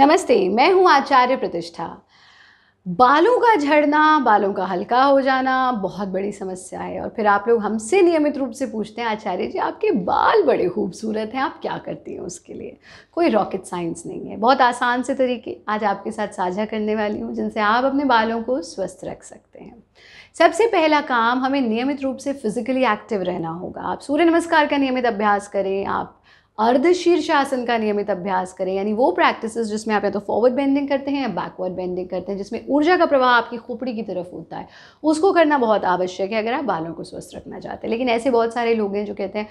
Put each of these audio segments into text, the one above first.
नमस्ते मैं हूं आचार्य प्रतिष्ठा बालों का झड़ना बालों का हल्का हो जाना बहुत बड़ी समस्या है और फिर आप लोग हमसे नियमित रूप से पूछते हैं आचार्य जी आपके बाल बड़े खूबसूरत हैं आप क्या करती हैं उसके लिए कोई रॉकेट साइंस नहीं है बहुत आसान से तरीके आज आपके साथ साझा करने वाली हूँ जिनसे आप अपने बालों को स्वस्थ रख सकते हैं सबसे पहला काम हमें नियमित रूप से फिजिकली एक्टिव रहना होगा आप सूर्य नमस्कार का नियमित अभ्यास करें आप अर्धशीर्षासन का नियमित अभ्यास करें यानी वो प्रैक्टिस जिसमें आप या तो फॉरवर्ड बेंडिंग करते हैं या बैकवर्ड बेंडिंग करते हैं जिसमें ऊर्जा का प्रवाह आपकी खोपड़ी की तरफ होता है उसको करना बहुत आवश्यक है अगर आप बालों को स्वस्थ रखना चाहते हैं लेकिन ऐसे बहुत सारे लोग हैं जो कहते हैं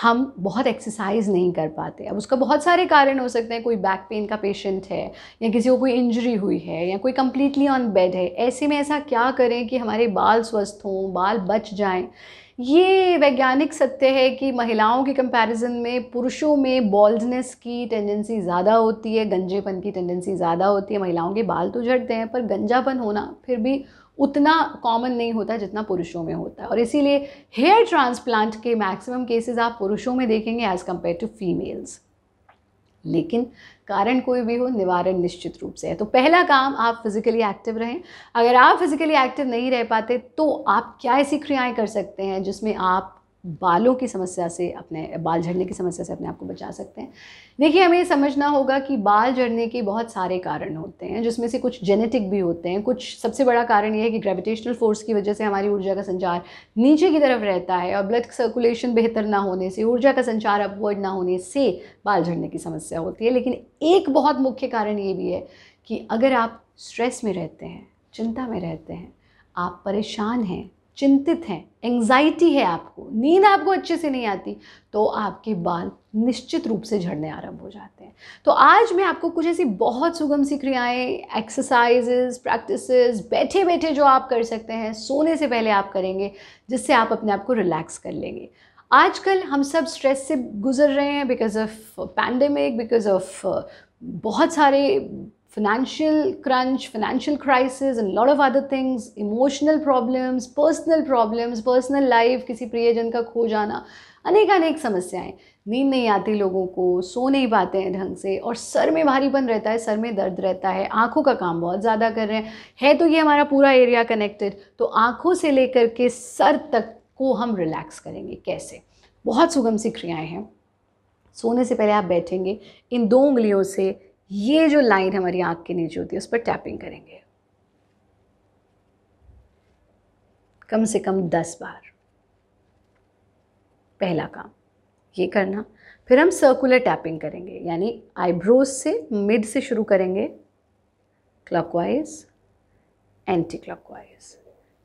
हम बहुत एक्सरसाइज नहीं कर पाते अब उसका बहुत सारे कारण हो सकते हैं कोई बैक पेन का पेशेंट है या किसी को कोई इंजरी हुई है या कोई कंप्लीटली ऑन बेड है ऐसे में ऐसा क्या करें कि हमारे बाल स्वस्थ हों बाल बच जाएं ये वैज्ञानिक सत्य है कि महिलाओं के कंपैरिजन में पुरुषों में बॉल्डनेस की टेंडेंसी ज़्यादा होती है गंजेपन की टेंडेंसी ज़्यादा होती है महिलाओं के बाल तो झड़ते हैं पर गंजापन होना फिर भी उतना कॉमन नहीं होता जितना पुरुषों में होता है और इसीलिए हेयर ट्रांसप्लांट के मैक्सिमम केसेस आप पुरुषों में देखेंगे एज़ कम्पेयर टू फीमेल्स लेकिन कारण कोई भी हो निवारण निश्चित रूप से है तो पहला काम आप फिजिकली एक्टिव रहें अगर आप फिजिकली एक्टिव नहीं रह पाते तो आप क्या ऐसी क्रियाएं कर सकते हैं जिसमें आप बालों की समस्या से अपने बाल झड़ने की समस्या से अपने आप को बचा सकते हैं देखिए हमें समझना होगा कि बाल झड़ने के बहुत सारे कारण होते हैं जिसमें से कुछ जेनेटिक भी होते हैं कुछ सबसे बड़ा कारण यह है कि ग्रेविटेशनल फोर्स की वजह से हमारी ऊर्जा का संचार नीचे की तरफ रहता है और ब्लड सर्कुलेशन बेहतर ना होने से ऊर्जा का संचार अपवर्ड ना होने से बाल झड़ने की समस्या होती है लेकिन एक बहुत मुख्य कारण ये भी है कि अगर आप स्ट्रेस में रहते हैं चिंता में रहते हैं आप परेशान हैं चिंतित हैं एंग्जाइटी है आपको नींद आपको अच्छे से नहीं आती तो आपके बाल निश्चित रूप से झड़ने आरंभ हो जाते हैं तो आज मैं आपको कुछ ऐसी बहुत सुगम सी क्रियाएं एक्सरसाइजेस प्रैक्टिसेस बैठे बैठे जो आप कर सकते हैं सोने से पहले आप करेंगे जिससे आप अपने आप को रिलैक्स कर लेंगे आजकल हम सब स्ट्रेस से गुजर रहे हैं because of pandemic because of बहुत सारे financial crunch, financial crisis, and a lot of other things, emotional problems, personal problems, personal life, किसी प्रियजन का खो जाना अनेक अनेक समस्याएं नींद नहीं आती लोगों को सो नहीं पाते हैं ढंग से और सर में भारीपन रहता है सर में दर्द रहता है आँखों का काम बहुत ज़्यादा कर रहे हैं है तो ये हमारा पूरा एरिया कनेक्टेड तो आँखों से लेकर के सर तक को हम रिलैक्स करेंगे कैसे बहुत सुगम सी क्रियाएँ हैं सोने से पहले आप बैठेंगे इन दो उंगलियों से ये जो लाइन हमारी आँख के नीचे होती है उस पर टैपिंग करेंगे कम से कम दस बार पहला काम ये करना फिर हम सर्कुलर टैपिंग करेंगे यानी आईब्रोज से मिड से शुरू करेंगे clockwise anticlockwise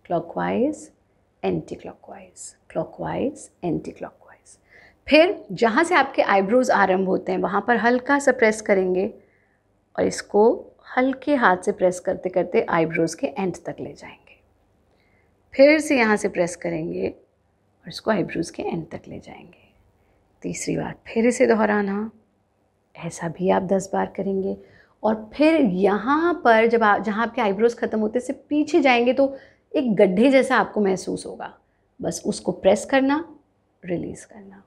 clockwise anticlockwise clockwise anticlockwise फिर जहाँ से आपके आईब्रोज आरंभ होते हैं वहाँ पर हल्का सा प्रेस करेंगे और इसको हल्के हाथ से प्रेस करते करते आईब्रोज़ के एंड तक ले जाएंगे फिर से यहाँ से प्रेस करेंगे और इसको आईब्रोज़ के एंड तक ले जाएंगे तीसरी बार फिर इसे दोहराना ऐसा भी आप दस बार करेंगे और फिर यहाँ पर जब आप जहाँ आपके आईब्रोज़ ख़त्म होते से पीछे जाएंगे तो एक गड्ढे जैसा आपको महसूस होगा बस उसको प्रेस करना रिलीज़ करना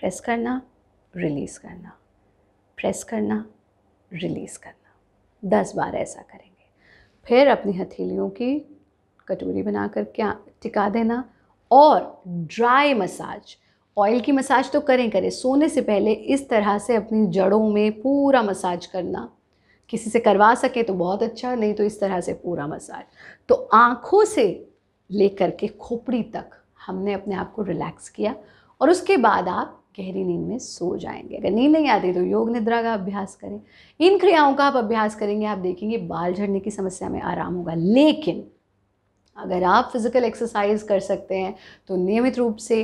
प्रेस करना रिलीज़ करना प्रेस करना रिलीज़ करना दस बार ऐसा करेंगे फिर अपनी हथेलियों की कटोरी बनाकर क्या टिका देना और ड्राई मसाज ऑयल की मसाज तो करें करें सोने से पहले इस तरह से अपनी जड़ों में पूरा मसाज करना किसी से करवा सके तो बहुत अच्छा नहीं तो इस तरह से पूरा मसाज तो आँखों से लेकर के खोपड़ी तक हमने अपने आप को रिलैक्स किया और उसके बाद आप गहरी नींद में सो जाएंगे अगर नींद नहीं आती तो योग निद्रा का अभ्यास करें इन क्रियाओं का आप अभ्यास करेंगे आप देखेंगे बाल झड़ने की समस्या में आराम होगा लेकिन अगर आप फिज़िकल एक्सरसाइज कर सकते हैं तो नियमित रूप से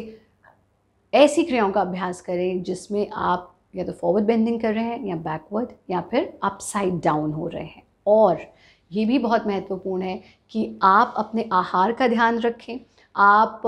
ऐसी क्रियाओं का अभ्यास करें जिसमें आप या तो फॉरवर्ड बेंडिंग कर रहे हैं या बैकवर्ड या फिर अपसाइड डाउन हो रहे हैं और ये भी बहुत महत्वपूर्ण है कि आप अपने आहार का ध्यान रखें आप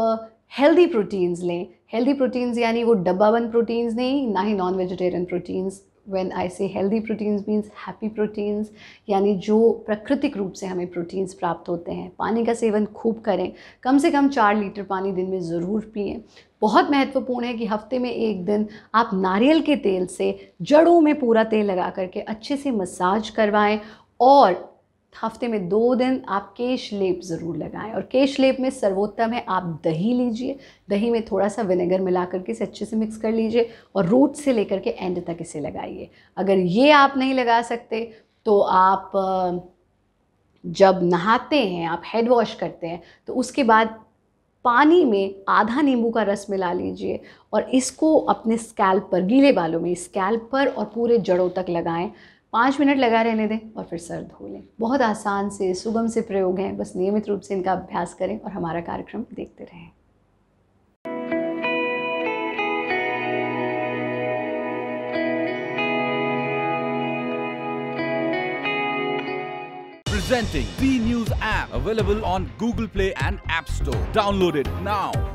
हेल्दी प्रोटीन्स लें हेल्दी प्रोटीन्स यानी वो डब्बा बंद प्रोटीन्स नहीं ना ही non vegetarian proteins when I say healthy proteins means happy proteins यानी जो प्राकृतिक रूप से हमें प्रोटीन्स प्राप्त होते हैं पानी का सेवन खूब करें कम से कम चार लीटर पानी दिन में ज़रूर पिए बहुत महत्वपूर्ण है कि हफ्ते में एक दिन आप नारियल के तेल से जड़ों में पूरा तेल लगा करके अच्छे से मसाज करवाएं और हफ्ते में दो दिन आप केश लेप ज़रूर लगाएं और केश लेप में सर्वोत्तम है आप दही लीजिए दही में थोड़ा सा विनेगर मिला करके इसे अच्छे से मिक्स कर लीजिए और रूट से लेकर के एंड तक इसे लगाइए अगर ये आप नहीं लगा सकते तो आप जब नहाते हैं आप हेड वॉश करते हैं तो उसके बाद पानी में आधा नींबू का रस मिला लीजिए और इसको अपने स्कैल्प पर गीले बालों में स्कैल्प पर और पूरे जड़ों तक लगाएं पाँच मिनट लगा रहने दें और फिर सर धो लें बहुत आसान से सुगम से प्रयोग हैं बस नियमित रूप से इनका अभ्यास करें और हमारा कार्यक्रम देखते रहें Presenting B News app available on Google Play and App Store. Download it now.